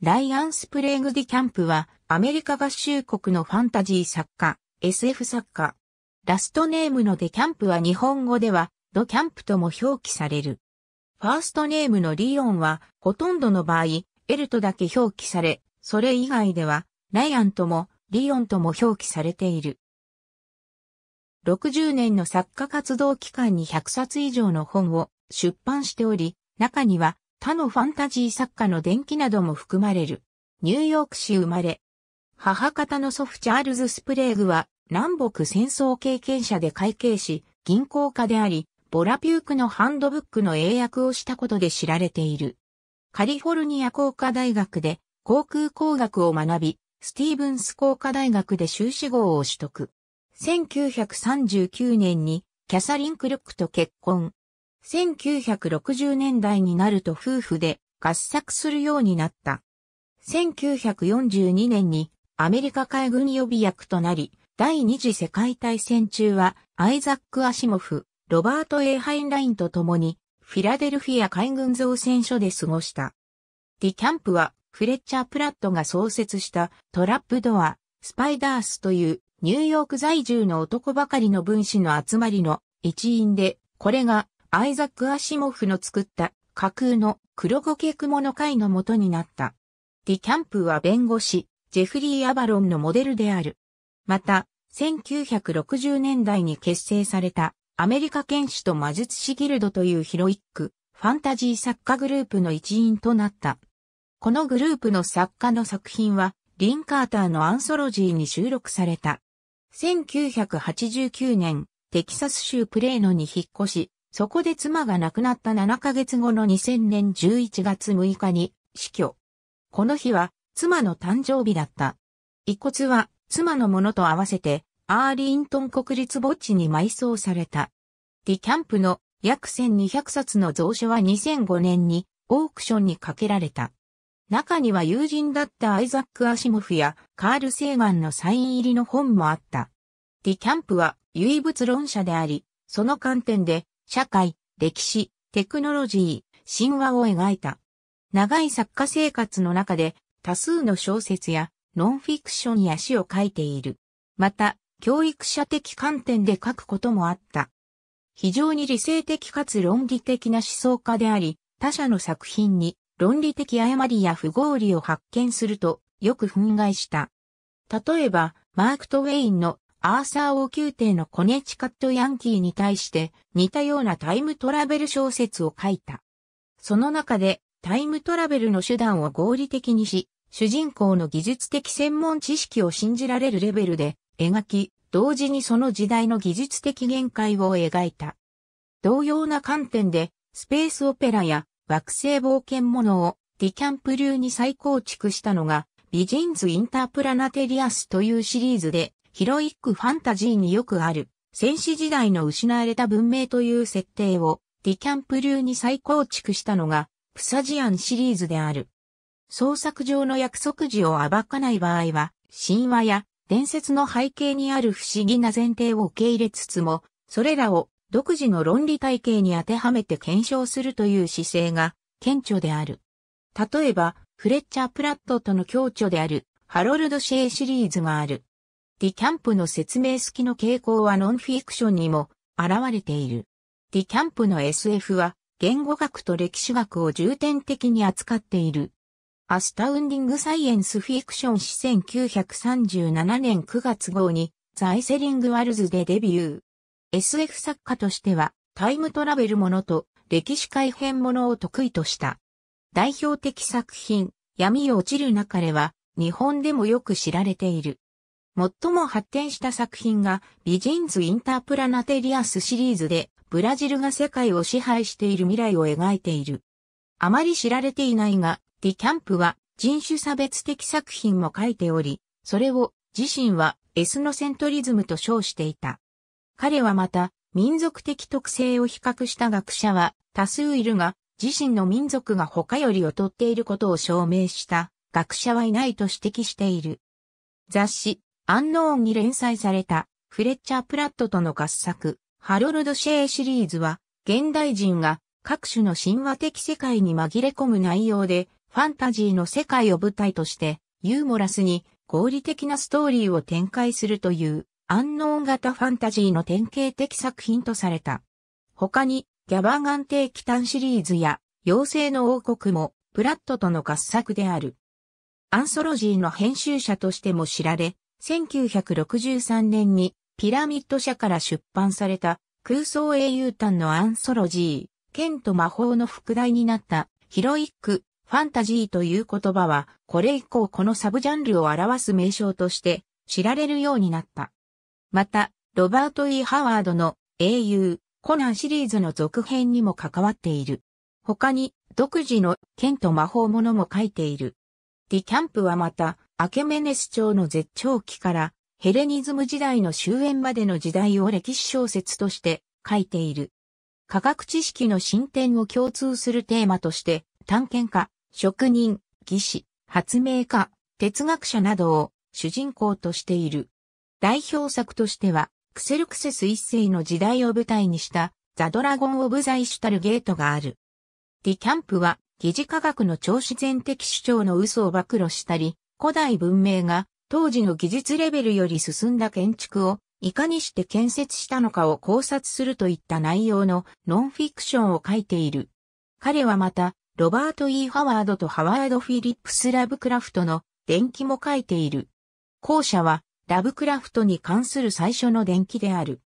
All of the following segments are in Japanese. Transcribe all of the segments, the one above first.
ライアン・スプレーグ・ディ・キャンプは、アメリカ合衆国のファンタジー作家、SF 作家。ラストネームのデキャンプは日本語では、ドキャンプとも表記される。ファーストネームのリオンは、ほとんどの場合、エルトだけ表記され、それ以外では、ライアンとも、リオンとも表記されている。60年の作家活動期間に100冊以上の本を出版しており、中には他のファンタジー作家の伝記なども含まれる。ニューヨーク市生まれ。母方の祖父チャールズ・スプレーグは南北戦争経験者で会計士、銀行家であり、ボラピュークのハンドブックの英訳をしたことで知られている。カリフォルニア工科大学で航空工学を学び、スティーブンス工科大学で修士号を取得。1939年にキャサリン・クルックと結婚。1960年代になると夫婦で合作するようになった。1942年にアメリカ海軍予備役となり、第二次世界大戦中はアイザック・アシモフ、ロバート・エイ・ハインラインと共にフィラデルフィア海軍造船所で過ごした。ディキャンプはフレッチャー・プラットが創設したトラップドア、スパイダースというニューヨーク在住の男ばかりの分子の集まりの一員で、これがアイザック・アシモフの作った架空の黒ゴケクモの会の元になった。ディキャンプは弁護士、ジェフリー・アバロンのモデルである。また、1960年代に結成されたアメリカ剣士と魔術師ギルドというヒロイック、ファンタジー作家グループの一員となった。このグループの作家の作品は、リン・カーターのアンソロジーに収録された。1989年、テキサス州プレーノに引っ越し、そこで妻が亡くなった7ヶ月後の2000年11月6日に死去。この日は妻の誕生日だった。遺骨は妻のものと合わせてアーリントン国立墓地に埋葬された。ディキャンプの約1200冊の蔵書は2005年にオークションにかけられた。中には友人だったアイザック・アシモフやカール・セーガンのサイン入りの本もあった。ディキャンプは唯物論者であり、その観点で社会、歴史、テクノロジー、神話を描いた。長い作家生活の中で多数の小説やノンフィクションや詩を書いている。また、教育者的観点で書くこともあった。非常に理性的かつ論理的な思想家であり、他者の作品に論理的誤りや不合理を発見するとよく憤慨した。例えば、マーク・トウェインのアーサー王宮廷のコネチカットヤンキーに対して似たようなタイムトラベル小説を書いた。その中でタイムトラベルの手段を合理的にし、主人公の技術的専門知識を信じられるレベルで描き、同時にその時代の技術的限界を描いた。同様な観点で、スペースオペラや惑星冒険者をディキャンプ流に再構築したのが、ビジンズ・インタープラナテリアスというシリーズで、ヒロイックファンタジーによくある、戦士時代の失われた文明という設定をディキャンプ流に再構築したのが、プサジアンシリーズである。創作上の約束時を暴かない場合は、神話や伝説の背景にある不思議な前提を受け入れつつも、それらを独自の論理体系に当てはめて検証するという姿勢が顕著である。例えば、フレッチャー・プラットとの共著であるハロルド・シェイシリーズがある。ディキャンプの説明好きの傾向はノンフィクションにも現れている。ディキャンプの SF は言語学と歴史学を重点的に扱っている。アスタウンディングサイエンスフィクション史1937年9月号にザイセリングワルズでデビュー。SF 作家としてはタイムトラベルものと歴史改変ものを得意とした。代表的作品、闇を落ちる中れは日本でもよく知られている。最も発展した作品がビジンズ・インタープラナテリアスシリーズで、ブラジルが世界を支配している未来を描いている。あまり知られていないが、ディキャンプは人種差別的作品も書いており、それを自身はエスノセントリズムと称していた。彼はまた、民族的特性を比較した学者は多数いるが、自身の民族が他より劣っていることを証明した学者はいないと指摘している。雑誌、アンノーンに連載されたフレッチャー・プラットとの合作、ハロルド・シェイシリーズは、現代人が各種の神話的世界に紛れ込む内容で、ファンタジーの世界を舞台として、ユーモラスに合理的なストーリーを展開するという、アンノーン型ファンタジーの典型的作品とされた。他に、ギャバーガン定期関シリーズや、妖精の王国も、プラットとの合作である。アンソロジーの編集者としても知られ、1963年にピラミッド社から出版された空想英雄譚のアンソロジー、剣と魔法の副題になったヒロイック、ファンタジーという言葉は、これ以降このサブジャンルを表す名称として知られるようになった。また、ロバート・ E・ ハワードの英雄、コナンシリーズの続編にも関わっている。他に、独自の剣と魔法ものも書いている。ディキャンプはまた、アケメネス朝の絶頂期からヘレニズム時代の終焉までの時代を歴史小説として書いている。科学知識の進展を共通するテーマとして探検家、職人、技師、発明家、哲学者などを主人公としている。代表作としては、クセルクセス一世の時代を舞台にしたザ・ドラゴン・オブ・ザ・イシュタルゲートがある。ディキャンプは、疑似科学の超自然的主張の嘘を暴露したり、古代文明が当時の技術レベルより進んだ建築をいかにして建設したのかを考察するといった内容のノンフィクションを書いている。彼はまた、ロバート・ E・ ハワードとハワード・フィリップス・ラブクラフトの伝記も書いている。後者は、ラブクラフトに関する最初の伝記である。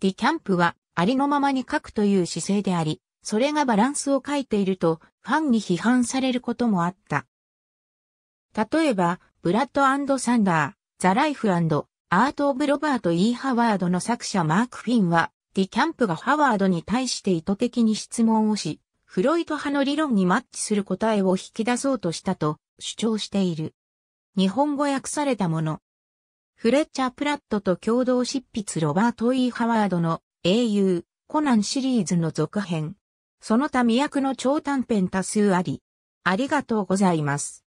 ディキャンプは、ありのままに書くという姿勢であり、それがバランスを書いていると、ファンに批判されることもあった。例えば、ブラッドサンダー、ザ・ライフアート・オブ・ロバート・ E・ ハワードの作者マーク・フィンは、ディキャンプがハワードに対して意図的に質問をし、フロイト派の理論にマッチする答えを引き出そうとしたと主張している。日本語訳されたもの。フレッチャー・プラットと共同執筆ロバート・ E・ ハワードの英雄コナンシリーズの続編。その他未役の超短編多数あり。ありがとうございます。